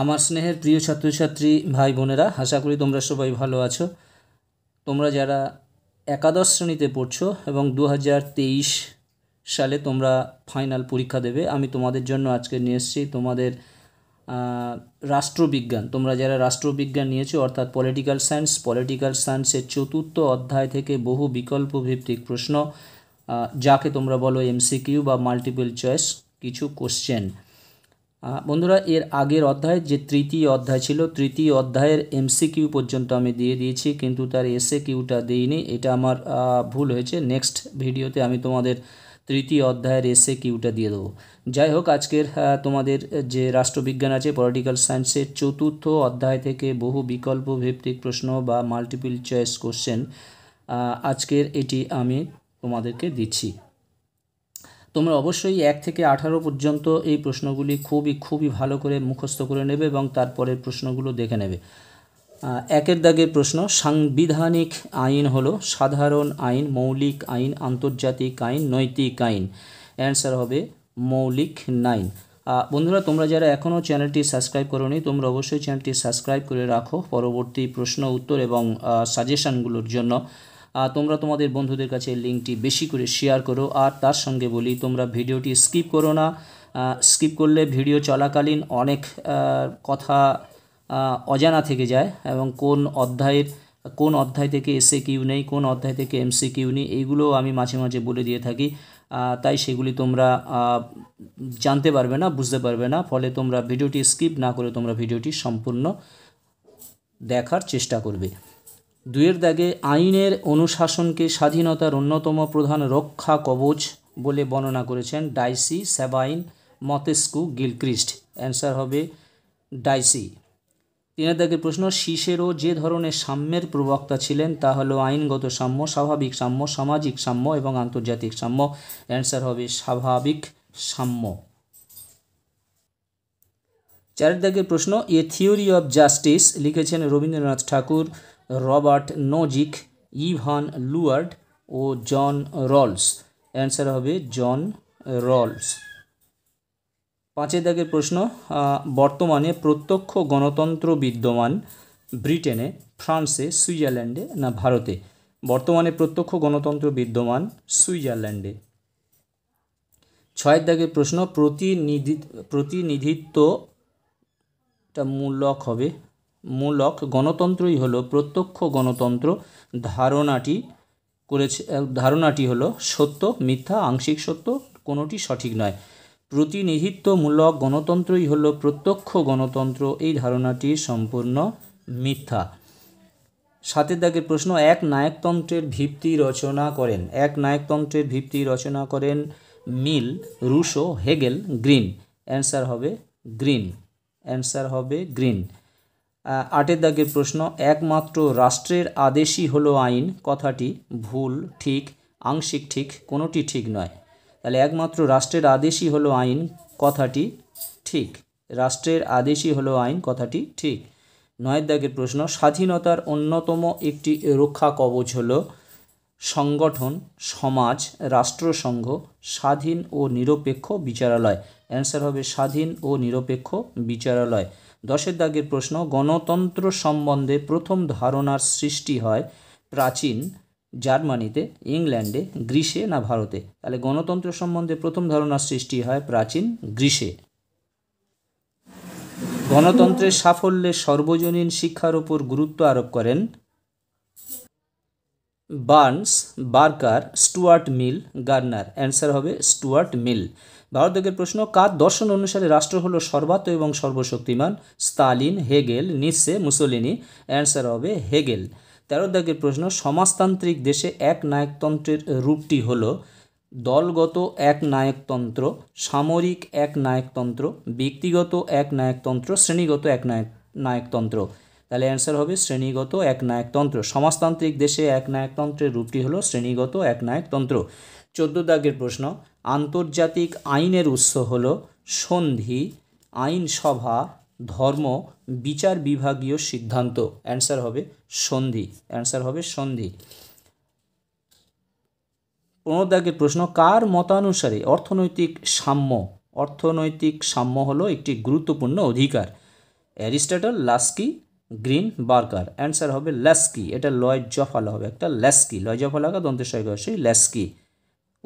আমার স্নেহের প্রিয় ছাত্রছাত্রী ভাই বোনেরা আশা করি তোমরা সবাই ভালো আছো তোমরা যারা একাদশ শ্রেণীতে পড়ছো এবং দু সালে তোমরা ফাইনাল পরীক্ষা দেবে আমি তোমাদের জন্য আজকে নিয়ে এসেছি তোমাদের রাষ্ট্রবিজ্ঞান তোমরা যারা রাষ্ট্রবিজ্ঞান নিয়েছো অর্থাৎ পলিটিক্যাল সায়েন্স পলিটিক্যাল সায়েন্সের চতুর্থ অধ্যায় থেকে বহু বিকল্প ভিত্তিক প্রশ্ন যাকে তোমরা বলো এমসিকিউ বা মাল্টিপল চয়েস কিছু কোশ্চেন বন্ধুরা এর আগের অধ্যায় যে তৃতীয় অধ্যায় ছিল তৃতীয় অধ্যায়ের এমসিকিউ পর্যন্ত আমি দিয়ে দিয়েছি কিন্তু তার এসে কিউটা দিইনি এটা আমার ভুল হয়েছে নেক্সট ভিডিওতে আমি তোমাদের তৃতীয় অধ্যায়ের এসে কিউটা দিয়ে দেবো যাই হোক আজকের তোমাদের যে রাষ্ট্রবিজ্ঞান আছে পলিটিক্যাল সায়েন্সের চতুর্থ অধ্যায় থেকে বহু বিকল্প ভিত্তিক প্রশ্ন বা মাল্টিপল চয়েস কোশ্চেন আজকের এটি আমি তোমাদেরকে দিচ্ছি তোমরা অবশ্যই এক থেকে আঠারো পর্যন্ত এই প্রশ্নগুলি খুবই খুবই ভালো করে মুখস্থ করে নেবে এবং তারপরের প্রশ্নগুলো দেখে নেবে একের দাগের প্রশ্ন সাংবিধানিক আইন হল সাধারণ আইন মৌলিক আইন আন্তর্জাতিক আইন নৈতিক আইন অ্যান্সার হবে মৌলিক নাইন বন্ধুরা তোমরা যারা এখনও চ্যানেলটি সাবস্ক্রাইব করোনি তোমরা অবশ্যই চ্যানেলটি সাবস্ক্রাইব করে রাখো পরবর্তী প্রশ্ন উত্তর এবং সাজেশানগুলোর জন্য তোমরা তোমাদের বন্ধুদের কাছে লিঙ্কটি বেশি করে শেয়ার করো আর তার সঙ্গে বলি তোমরা ভিডিওটি স্কিপ করো না স্কিপ করলে ভিডিও চলাকালীন অনেক কথা অজানা থেকে যায় এবং কোন অধ্যায়ের কোন অধ্যায় থেকে এসে কিউ নেই কোন অধ্যায় থেকে এমসি কিউ নেই এইগুলো আমি মাঝে মাঝে বলে দিয়ে থাকি তাই সেগুলি তোমরা জানতে পারবে না বুঝতে পারবে না ফলে তোমরা ভিডিওটি স্কিপ না করে তোমরা ভিডিওটি সম্পূর্ণ দেখার চেষ্টা করবে দুয়ের দাগে আইনের অনুশাসনকে স্বাধীনতার অন্যতম প্রধান রক্ষা কবচ বলে বর্ণনা করেছেন Dicey Sabine Montesquieu Gilchrist answer হবে ডাইসি তিনের দাগের প্রশ্ন শীষেরও যে ধরনের সাম্যের প্রবক্তা ছিলেন তা হলো আইনগত সাম্য স্বাভাবিক সাম্য সামাজিক সাম্য এবং আন্তর্জাতিক সাম্য অ্যান্সার হবে স্বাভাবিক সাম্য চারের দাগের প্রশ্ন এ থিওরি অব জাস্টিস লিখেছেন Rabindranath Thakur Robert Nozick Evan Luard ও জন রলস অ্যান্সার হবে জন রলস পাঁচের দাগের প্রশ্ন বর্তমানে প্রত্যক্ষ গণতন্ত্র বিদ্যমান ব্রিটেনে ফ্রান্সে সুইজারল্যান্ডে না ভারতে বর্তমানে প্রত্যক্ষ গণতন্ত্র বিদ্যমান সুইজারল্যান্ডে ছয়ের দাগের প্রশ্ন প্রতিনিধি প্রতিনিধিত্বটা মূলক হবে মূলক গণতন্ত্রই হলো প্রত্যক্ষ গণতন্ত্র ধারণাটি করেছে ধারণাটি হলো সত্য মিথ্যা আংশিক সত্য কোনোটি সঠিক নয় প্রতিনিধিত্বমূলক গণতন্ত্রই হলো প্রত্যক্ষ গণতন্ত্র এই ধারণাটি সম্পূর্ণ মিথ্যা সাথে দাগে প্রশ্ন এক নায়কতন্ত্রের ভিত্তি রচনা করেন এক নায়কতন্ত্রের ভিত্তি রচনা করেন Mill Rousseau Hegel Green answer হবে গ্রিন অ্যান্সার হবে গ্রিন আটের দাগের প্রশ্ন একমাত্র রাষ্ট্রের আদেশই হলো আইন কথাটি ভুল ঠিক আংশিক ঠিক কোনোটি ঠিক নয় তাহলে একমাত্র রাষ্ট্রের আদেশই হলো আইন কথাটি ঠিক রাষ্ট্রের আদেশই হলো আইন কথাটি ঠিক নয়ের দাগের প্রশ্ন স্বাধীনতার অন্যতম একটি রক্ষা কবচ হল সংগঠন সমাজ রাষ্ট্রসংঘ স্বাধীন ও নিরপেক্ষ বিচারালয় অ্যান্সার হবে স্বাধীন ও নিরপেক্ষ বিচারালয় দশের দাগের প্রশ্ন গণতন্ত্র সম্বন্ধে প্রথম ধারণার সৃষ্টি হয় প্রাচীন জার্মানিতে ইংল্যান্ডে গ্রীসে না ভারতে তাহলে গণতন্ত্র সম্বন্ধে প্রথম ধারণার সৃষ্টি হয় প্রাচীন গ্রীসে গণতন্ত্রের সাফল্যে সর্বজনীন শিক্ষার ওপর গুরুত্ব আরোপ করেন Burns Barker Stuart Mill Garner answer হবে স্টুয়ার্ট মিল ভারতকের প্রশ্ন কার দর্শন অনুসারে রাষ্ট্র হলো সর্বাত্ম এবং সর্বশক্তিমান Stalin Hegel Nietzsche Mussolini answer হবে হেগেল তেরো দাগের প্রশ্ন সমাজতান্ত্রিক দেশে এক নায়কতন্ত্রের রূপটি হল দলগত এক নায়কতন্ত্র সামরিক এক নায়কতন্ত্র ব্যক্তিগত এক নায়কতন্ত্র শ্রেণীগত এক নায়ক নায়কতন্ত্র তাহলে অ্যান্সার হবে শ্রেণীগত একনায়কতন্ত্র সমাজতান্ত্রিক দেশে একনায়কতন্ত্রের রূপটি হলো শ্রেণীগত একনায়কতন্ত্র চোদ্দ দাগের প্রশ্ন আন্তর্জাতিক আইনের উৎস হল সন্ধি আইনসভা ধর্ম বিচার বিভাগীয় সিদ্ধান্ত অ্যান্সার হবে সন্ধি অ্যান্সার হবে সন্ধি পনেরো দাগের প্রশ্ন কার মতানুসারে অর্থনৈতিক সাম্য অর্থনৈতিক সাম্য হলো একটি গুরুত্বপূর্ণ অধিকার Aristotle Laski Green Barker answer হবে ল্যাস্কি এটা লয় জফালা হবে একটা ল্যাস্কি লয় জফালাকা দন্তের সয়কর্ষী ল্যাস্কি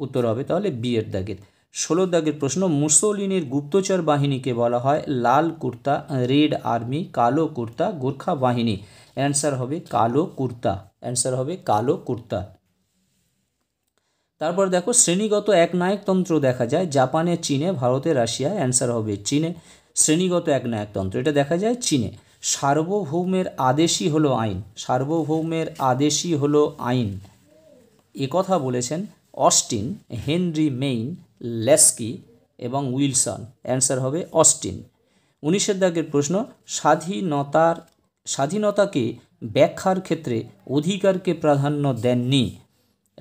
উত্তর হবে তাহলে বিয়ের দাগের ষোলো দাগের প্রশ্ন মুসোলিনের গুপ্তচর বাহিনীকে বলা হয় লাল কুর্তা রেড আর্মি কালো কুর্তা গোর্খা বাহিনী অ্যান্সার হবে কালো কুর্তা অ্যান্সার হবে কালো কুর্তা তারপর দেখো শ্রেণীগত এক নায়কতন্ত্র দেখা যায় জাপানে চীনে ভারতে রাশিয়া অ্যান্সার হবে চীনে শ্রেণীগত এক নায়কতন্ত্র এটা দেখা যায় চীনে সার্বভৌমের আদেশই হলো আইন সার্বভৌমের আদেশই হলো আইন কথা বলেছেন অস্টিন হেনরি মেইন লেস্কি এবং উইলসন অ্যান্সার হবে অস্টিন উনিশের দাগের প্রশ্ন স্বাধীনতার স্বাধীনতাকে ব্যাখ্যার ক্ষেত্রে অধিকারকে প্রাধান্য দেননি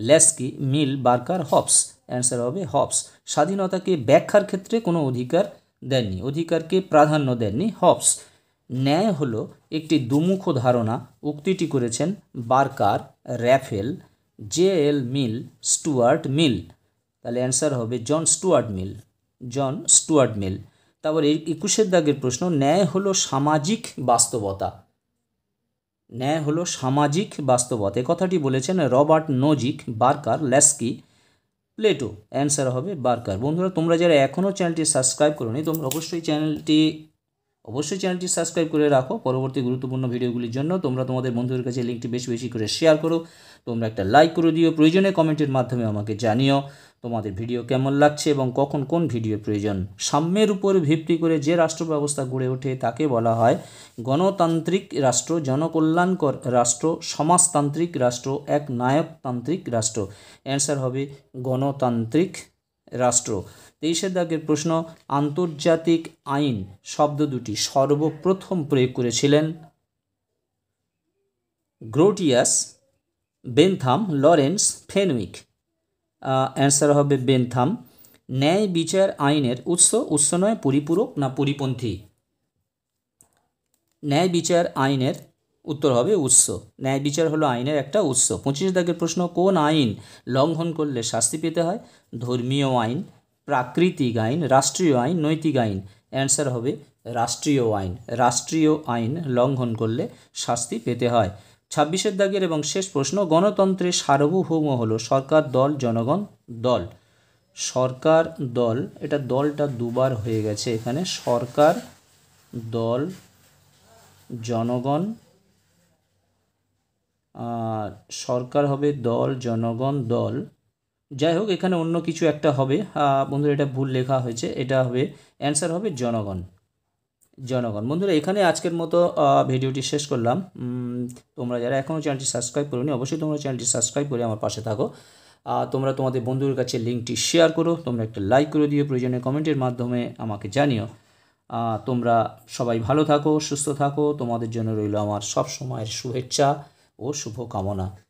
Laski Mill Barker Hobbes answer হবে হপস স্বাধীনতাকে ব্যাখ্যার ক্ষেত্রে কোনো অধিকার দেননি অধিকারকে প্রাধান্য দেননি হপস ন্যায় হল একটি দুমুখ ধারণা উক্তিটি করেছেন Barker Raphael J L Mill Stuart Mill তাহলে অ্যান্সার হবে জন স্টুয়ার্ট মিল জন স্টুয়ার্ট মিল তারপর এই একুশের দাগের প্রশ্ন ন্যায় হলো সামাজিক বাস্তবতা ন্যায় হলো সামাজিক বাস্তবতা কথাটি বলেছেন Robert Nozick Barker Laski Plato answer হবে বার্কার বন্ধুরা তোমরা যারা এখনও চ্যানেলটি সাবস্ক্রাইব নি তোমরা অবশ্যই চ্যানেলটি অবশ্যই চ্যানেলটি সাবস্ক্রাইব করে রাখো পরবর্তী গুরুত্বপূর্ণ ভিডিওগুলির জন্য তোমরা তোমাদের বন্ধুদের কাছে লিঙ্কটি বেশি বেশি করে শেয়ার করো তোমরা একটা লাইক করে দিও প্রয়োজনে কমেন্টের মাধ্যমে আমাকে জানিও তোমাদের ভিডিও কেমন লাগছে এবং কখন কোন ভিডিও প্রয়োজন সাম্যের উপর ভিত্তি করে যে রাষ্ট্র ব্যবস্থা গড়ে ওঠে তাকে বলা হয় গণতান্ত্রিক রাষ্ট্র জনকল্যাণকর রাষ্ট্র সমাজতান্ত্রিক রাষ্ট্র এক নায়কতান্ত্রিক রাষ্ট্র অ্যান্সার হবে গণতান্ত্রিক রাষ্ট্র তেইশের দাগের প্রশ্ন আন্তর্জাতিক আইন শব্দ দুটি সর্বপ্রথম প্রয়োগ করেছিলেন Grotius Bentham Lawrence Fenwick answer হবে বেনথাম ন্যায় বিচার আইনের উৎস উৎস নয় পরিপূরক না পরিপন্থী ন্যায় বিচার আইনের উত্তর হবে উৎস ন্যায় বিচার হলো আইনের একটা উৎস পঁচিশ দাগের প্রশ্ন কোন আইন লঙ্ঘন করলে শাস্তি পেতে হয় ধর্মীয় আইন প্রাকৃতিক আইন রাষ্ট্রীয় আইন নৈতিক আইন অ্যান্সার হবে রাষ্ট্রীয় আইন রাষ্ট্রীয় আইন লঙ্ঘন করলে শাস্তি পেতে হয় ছাব্বিশের দাগের এবং শেষ প্রশ্ন গণতন্ত্রের সার্বভৌম হল সরকার দল জনগণ দল সরকার দল এটা দলটা দুবার হয়ে গেছে এখানে সরকার দল জনগণ সরকার হবে দল জনগণ দল যাই হোক এখানে অন্য কিছু একটা হবে বন্ধুরা এটা ভুল লেখা হয়েছে এটা হবে অ্যান্সার হবে জনগণ জনগণ বন্ধুরা এখানে আজকের মতো ভিডিওটি শেষ করলাম তোমরা যারা এখনও চ্যানেলটি সাবস্ক্রাইব করোনি অবশ্যই তোমরা চ্যানেলটি সাবস্ক্রাইব করে আমার পাশে থাকো তোমরা তোমাদের বন্ধুর কাছে লিঙ্কটি শেয়ার করো তোমরা একটা লাইক করে দিও প্রয়োজনে কমেন্টের মাধ্যমে আমাকে জানিও তোমরা সবাই ভালো থাকো সুস্থ থাকো তোমাদের জন্য রইল আমার সব সময়ের শুভেচ্ছা ও শুভকামনা